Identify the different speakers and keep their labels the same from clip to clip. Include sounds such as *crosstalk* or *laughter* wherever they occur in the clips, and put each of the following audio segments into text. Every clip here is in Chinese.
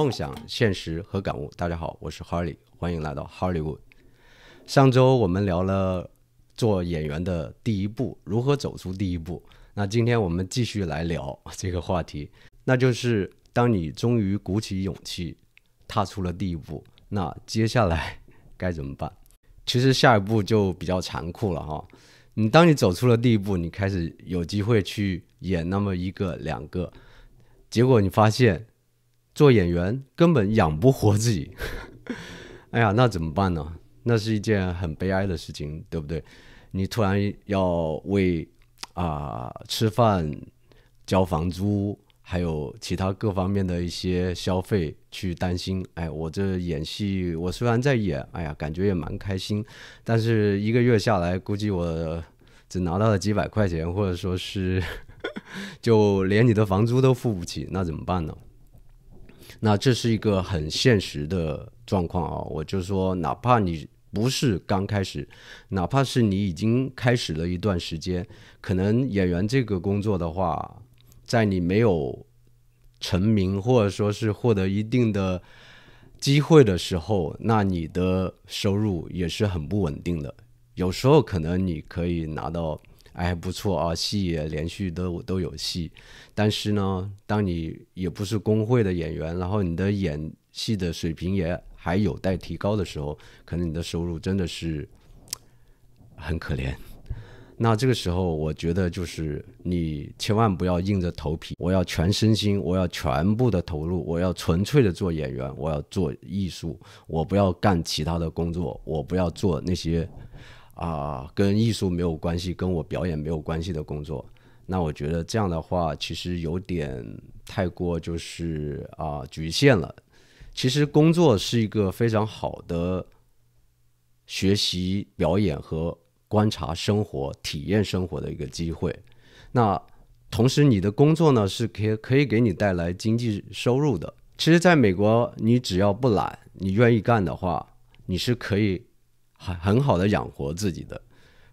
Speaker 1: 梦想、现实和感悟。大家好，我是 Harley，欢迎来到 Harleywood。上周我们聊了做演员的第一步，如何走出第一步。那今天我们继续来聊这个话题，那就是当你终于鼓起勇气踏出了第一步，那接下来该怎么办？其实下一步就比较残酷了哈。你当你走出了第一步，你开始有机会去演那么一个、两个，结果你发现。做演员根本养不活自己，*laughs* 哎呀，那怎么办呢？那是一件很悲哀的事情，对不对？你突然要为啊吃饭、交房租，还有其他各方面的一些消费去担心。哎，我这演戏，我虽然在演，哎呀，感觉也蛮开心，但是一个月下来，估计我只拿到了几百块钱，或者说是 *laughs* 就连你的房租都付不起，那怎么办呢？那这是一个很现实的状况啊！我就说，哪怕你不是刚开始，哪怕是你已经开始了一段时间，可能演员这个工作的话，在你没有成名或者说是获得一定的机会的时候，那你的收入也是很不稳定的。有时候可能你可以拿到。哎，不错啊，戏也连续都都有戏。但是呢，当你也不是工会的演员，然后你的演戏的水平也还有待提高的时候，可能你的收入真的是很可怜。那这个时候，我觉得就是你千万不要硬着头皮，我要全身心，我要全部的投入，我要纯粹的做演员，我要做艺术，我不要干其他的工作，我不要做那些。啊，跟艺术没有关系，跟我表演没有关系的工作，那我觉得这样的话，其实有点太过，就是啊，局限了。其实工作是一个非常好的学习表演和观察生活、体验生活的一个机会。那同时，你的工作呢，是可以可以给你带来经济收入的。其实，在美国，你只要不懒，你愿意干的话，你是可以。很很好的养活自己的，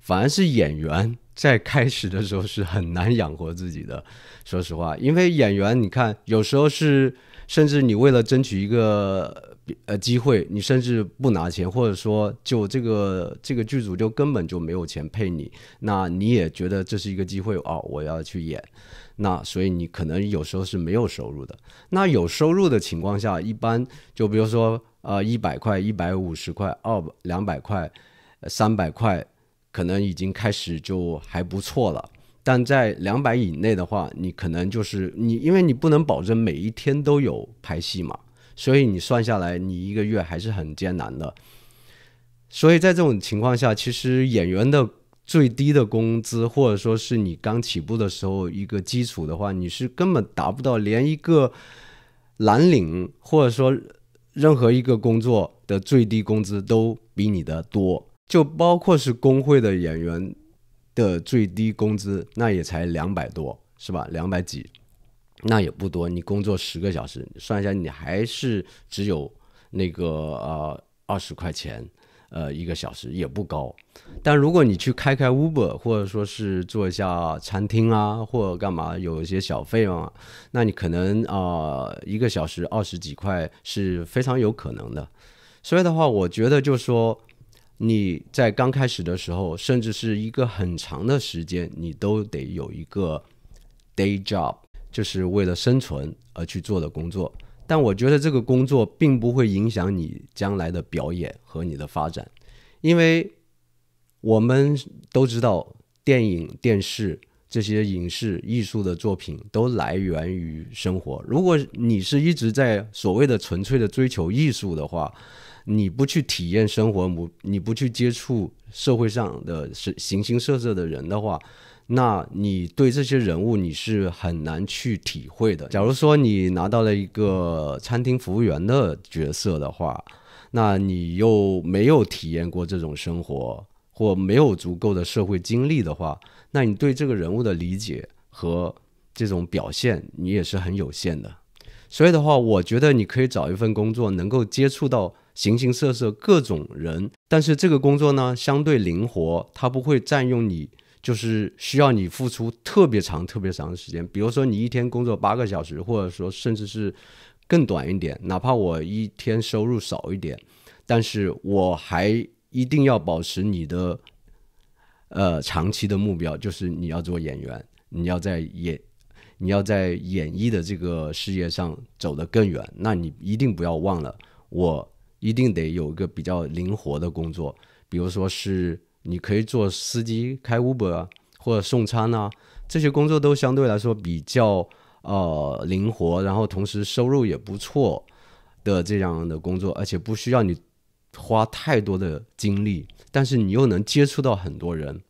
Speaker 1: 反而是演员在开始的时候是很难养活自己的。说实话，因为演员，你看有时候是，甚至你为了争取一个呃机会，你甚至不拿钱，或者说就这个这个剧组就根本就没有钱配你，那你也觉得这是一个机会哦，我要去演。那所以你可能有时候是没有收入的。那有收入的情况下，一般就比如说，呃，一百块、一百五十块、二百、两百块、三百块，可能已经开始就还不错了。但在两百以内的话，你可能就是你，因为你不能保证每一天都有拍戏嘛，所以你算下来，你一个月还是很艰难的。所以在这种情况下，其实演员的。最低的工资，或者说是你刚起步的时候一个基础的话，你是根本达不到，连一个蓝领或者说任何一个工作的最低工资都比你的多，就包括是工会的演员的最低工资，那也才两百多，是吧？两百几，那也不多。你工作十个小时，你算一下，你还是只有那个呃二十块钱。呃，一个小时也不高，但如果你去开开 Uber 或者说是做一下餐厅啊，或干嘛有一些小费用，那你可能啊，一个小时二十几块是非常有可能的。所以的话，我觉得就说你在刚开始的时候，甚至是一个很长的时间，你都得有一个 day job，就是为了生存而去做的工作。但我觉得这个工作并不会影响你将来的表演和你的发展，因为我们都知道，电影、电视这些影视艺术的作品都来源于生活。如果你是一直在所谓的纯粹的追求艺术的话，你不去体验生活，不，你不去接触社会上的是形形色色的人的话，那你对这些人物你是很难去体会的。假如说你拿到了一个餐厅服务员的角色的话，那你又没有体验过这种生活，或没有足够的社会经历的话，那你对这个人物的理解和这种表现，你也是很有限的。所以的话，我觉得你可以找一份工作，能够接触到形形色色各种人，但是这个工作呢，相对灵活，它不会占用你，就是需要你付出特别长、特别长的时间。比如说，你一天工作八个小时，或者说甚至是更短一点，哪怕我一天收入少一点，但是我还一定要保持你的呃长期的目标，就是你要做演员，你要在演。你要在演艺的这个事业上走得更远，那你一定不要忘了，我一定得有一个比较灵活的工作，比如说是你可以做司机开 Uber 或者送餐啊，这些工作都相对来说比较呃灵活，然后同时收入也不错的这样的工作，而且不需要你花太多的精力，但是你又能接触到很多人，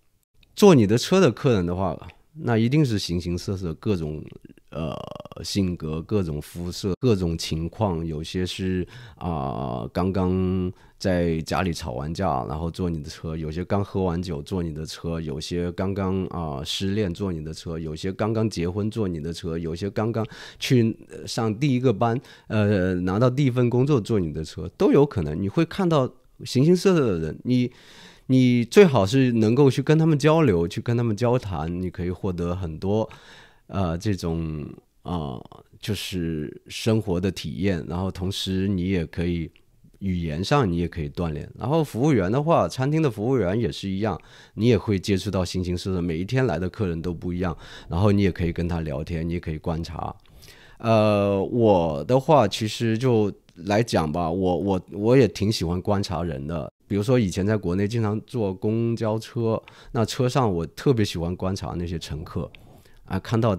Speaker 1: 坐你的车的客人的话。那一定是形形色色、各种呃性格、各种肤色、各种情况。有些是啊，刚刚在家里吵完架然后坐你的车；有些刚喝完酒坐你的车；有些刚刚啊失恋坐你的车；有些刚刚结婚坐你的车；有些刚刚去上第一个班呃拿到第一份工作坐你的车都有可能。你会看到形形色色的人，你。你最好是能够去跟他们交流，去跟他们交谈，你可以获得很多，呃，这种啊，就是生活的体验。然后同时你也可以语言上你也可以锻炼。然后服务员的话，餐厅的服务员也是一样，你也会接触到形形色色，每一天来的客人都不一样。然后你也可以跟他聊天，你也可以观察。呃，我的话其实就来讲吧，我我我也挺喜欢观察人的。比如说以前在国内经常坐公交车，那车上我特别喜欢观察那些乘客，啊，看到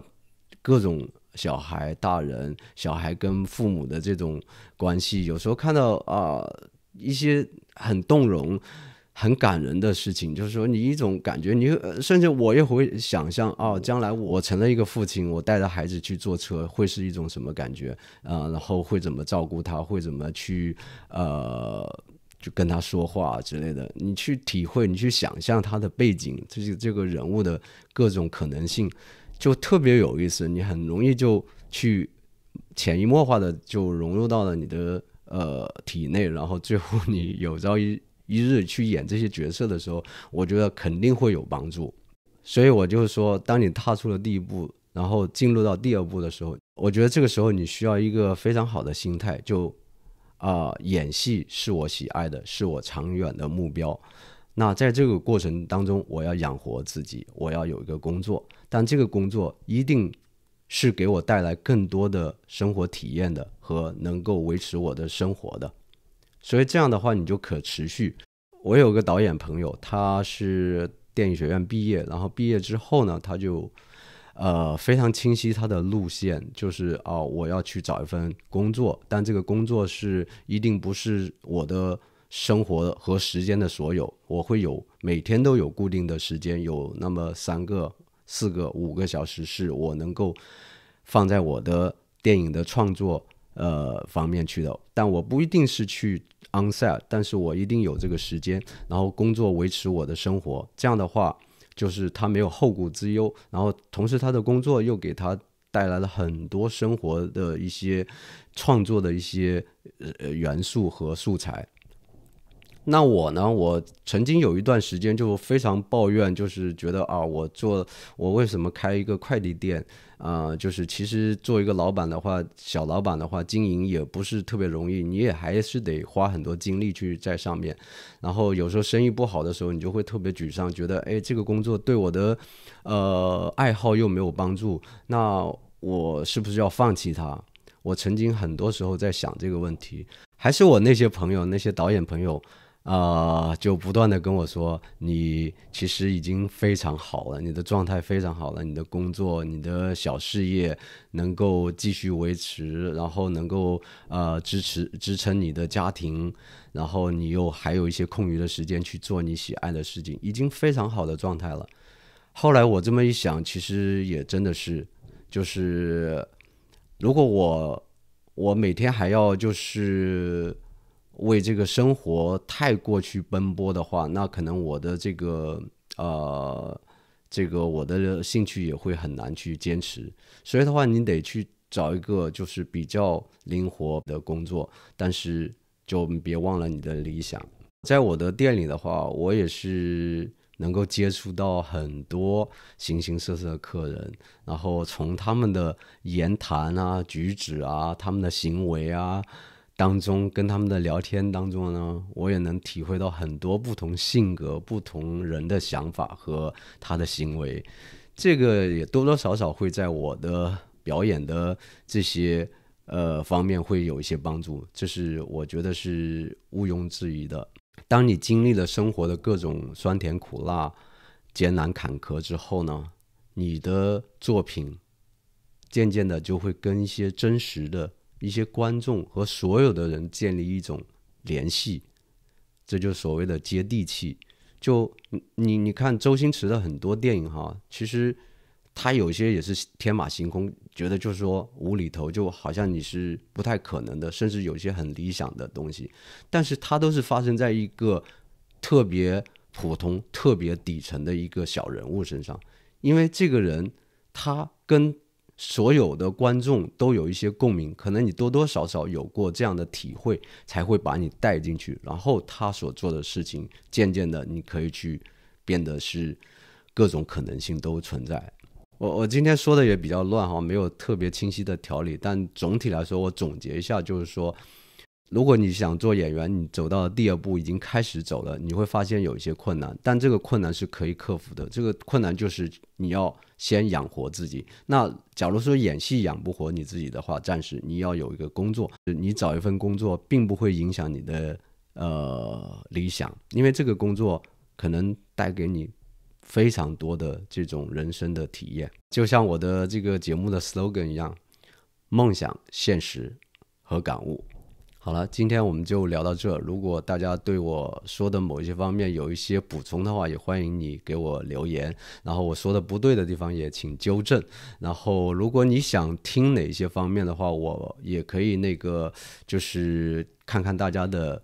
Speaker 1: 各种小孩、大人、小孩跟父母的这种关系，有时候看到啊一些很动容、很感人的事情，就是说你一种感觉，你甚至我也会想象啊，将来我成了一个父亲，我带着孩子去坐车会是一种什么感觉啊？然后会怎么照顾他，会怎么去呃。跟他说话之类的，你去体会，你去想象他的背景，这些这个人物的各种可能性，就特别有意思。你很容易就去潜移默化的就融入到了你的呃体内，然后最后你有朝一一日去演这些角色的时候，我觉得肯定会有帮助。所以我就说，当你踏出了第一步，然后进入到第二步的时候，我觉得这个时候你需要一个非常好的心态。就啊，演戏是我喜爱的，是我长远的目标。那在这个过程当中，我要养活自己，我要有一个工作，但这个工作一定是给我带来更多的生活体验的和能够维持我的生活的。所以这样的话，你就可持续。我有个导演朋友，他是电影学院毕业，然后毕业之后呢，他就。呃，非常清晰他的路线就是哦，我要去找一份工作，但这个工作是一定不是我的生活和时间的所有。我会有每天都有固定的时间，有那么三个、四个、五个小时是我能够放在我的电影的创作呃方面去的。但我不一定是去 on set，但是我一定有这个时间，然后工作维持我的生活。这样的话。就是他没有后顾之忧，然后同时他的工作又给他带来了很多生活的一些创作的一些呃元素和素材。那我呢？我曾经有一段时间就非常抱怨，就是觉得啊，我做我为什么开一个快递店？呃，就是其实做一个老板的话，小老板的话，经营也不是特别容易，你也还是得花很多精力去在上面。然后有时候生意不好的时候，你就会特别沮丧，觉得哎，这个工作对我的呃爱好又没有帮助，那我是不是要放弃它？我曾经很多时候在想这个问题，还是我那些朋友，那些导演朋友。啊，就不断的跟我说，你其实已经非常好了，你的状态非常好了，你的工作、你的小事业能够继续维持，然后能够呃支持支撑你的家庭，然后你又还有一些空余的时间去做你喜爱的事情，已经非常好的状态了。后来我这么一想，其实也真的是，就是如果我我每天还要就是。为这个生活太过去奔波的话，那可能我的这个呃，这个我的兴趣也会很难去坚持。所以的话，你得去找一个就是比较灵活的工作，但是就别忘了你的理想。在我的店里的话，我也是能够接触到很多形形色色的客人，然后从他们的言谈啊、举止啊、他们的行为啊。当中跟他们的聊天当中呢，我也能体会到很多不同性格、不同人的想法和他的行为，这个也多多少少会在我的表演的这些呃方面会有一些帮助，这是我觉得是毋庸置疑的。当你经历了生活的各种酸甜苦辣、艰难坎坷之后呢，你的作品渐渐的就会跟一些真实的。一些观众和所有的人建立一种联系，这就所谓的接地气。就你你看周星驰的很多电影哈，其实他有些也是天马行空，觉得就是说无厘头，就好像你是不太可能的，甚至有些很理想的东西，但是他都是发生在一个特别普通、特别底层的一个小人物身上，因为这个人他跟。所有的观众都有一些共鸣，可能你多多少少有过这样的体会，才会把你带进去。然后他所做的事情，渐渐的你可以去变得是各种可能性都存在。我我今天说的也比较乱哈，没有特别清晰的条理，但总体来说我总结一下，就是说。如果你想做演员，你走到第二步已经开始走了，你会发现有一些困难，但这个困难是可以克服的。这个困难就是你要先养活自己。那假如说演戏养不活你自己的话，暂时你要有一个工作，你找一份工作并不会影响你的呃理想，因为这个工作可能带给你非常多的这种人生的体验。就像我的这个节目的 slogan 一样：梦想、现实和感悟。好了，今天我们就聊到这。如果大家对我说的某一些方面有一些补充的话，也欢迎你给我留言。然后我说的不对的地方也请纠正。然后如果你想听哪些方面的话，我也可以那个就是看看大家的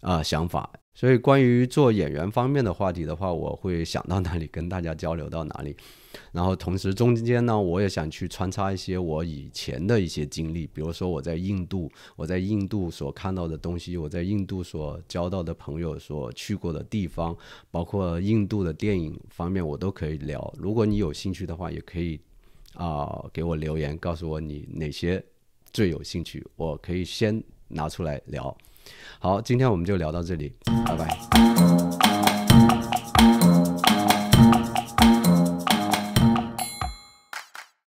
Speaker 1: 啊想法。所以，关于做演员方面的话题的话，我会想到哪里跟大家交流到哪里。*laughs* 然后，同时中间呢，我也想去穿插一些我以前的一些经历，比如说我在印度，我在印度所看到的东西，我在印度所交到的朋友，所去过的地方，包括印度的电影方面，我都可以聊。如果你有兴趣的话，也可以啊给我留言，告诉我你哪些最有兴趣，我可以先拿出来聊。好，今天我们就聊到这里，拜拜。